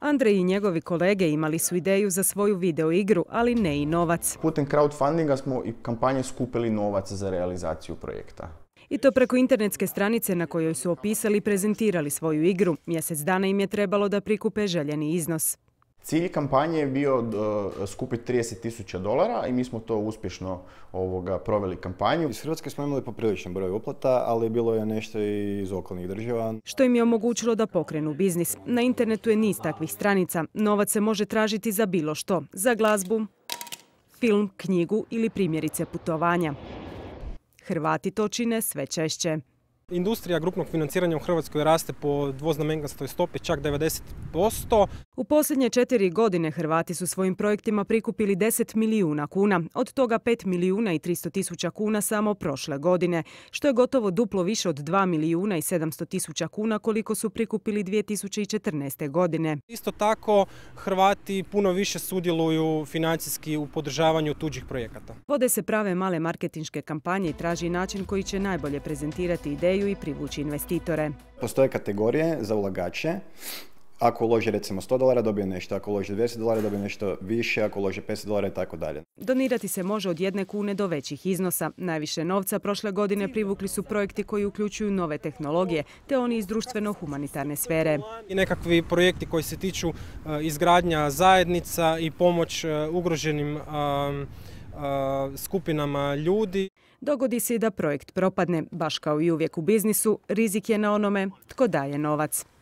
Andrej i njegovi kolege imali su ideju za svoju videoigru, ali ne i novac. Putem crowdfundinga smo i kampanje skupili novac za realizaciju projekta. I to preko internetske stranice na kojoj su opisali i prezentirali svoju igru. Mjesec dana im je trebalo da prikupe željeni iznos. Cilj kampanje je bio e, skupiti 30 tisuća dolara i mi smo to uspješno proveli kampanju. Iz Hrvatske smo imali popriličan broj uplata, ali bilo je nešto i iz okolnih država. Što im je omogućilo da pokrenu biznis. Na internetu je niz takvih stranica. Novac se može tražiti za bilo što. Za glazbu, film, knjigu ili primjerice putovanja. Hrvati to čine sve češće. Industrija grupnog financiranja u Hrvatskoj raste po dvoznamenkastoj stopi čak 90%. U posljednje četiri godine Hrvati su svojim projektima prikupili 10 milijuna kuna, od toga 5 milijuna i 300 tisuća kuna samo prošle godine, što je gotovo duplo više od 2 milijuna i 700 tisuća kuna koliko su prikupili 2014. godine. Isto tako Hrvati puno više sudjeluju financijski u podržavanju tuđih projekata. Vode se prave male marketinške kampanje i traži način koji će najbolje prezentirati ideju i privući investitore. Postoje kategorije za ulagače ako uloži recimo 100 dolara dobije nešto, ako uloži 200 dolara dobije nešto više, ako uloži 500 dolara i tako dalje. Donirati se može od jedne kune do većih iznosa. Najviše novca prošle godine privukli su projekti koji uključuju nove tehnologije, te oni iz društveno-humanitarne sfere. I nekakvi projekti koji se tiču e, izgradnja zajednica i pomoć e, ugroženim skupinama ljudi. Dogodi se i da projekt propadne, baš kao i uvijek u biznisu, rizik je na onome tko daje novac.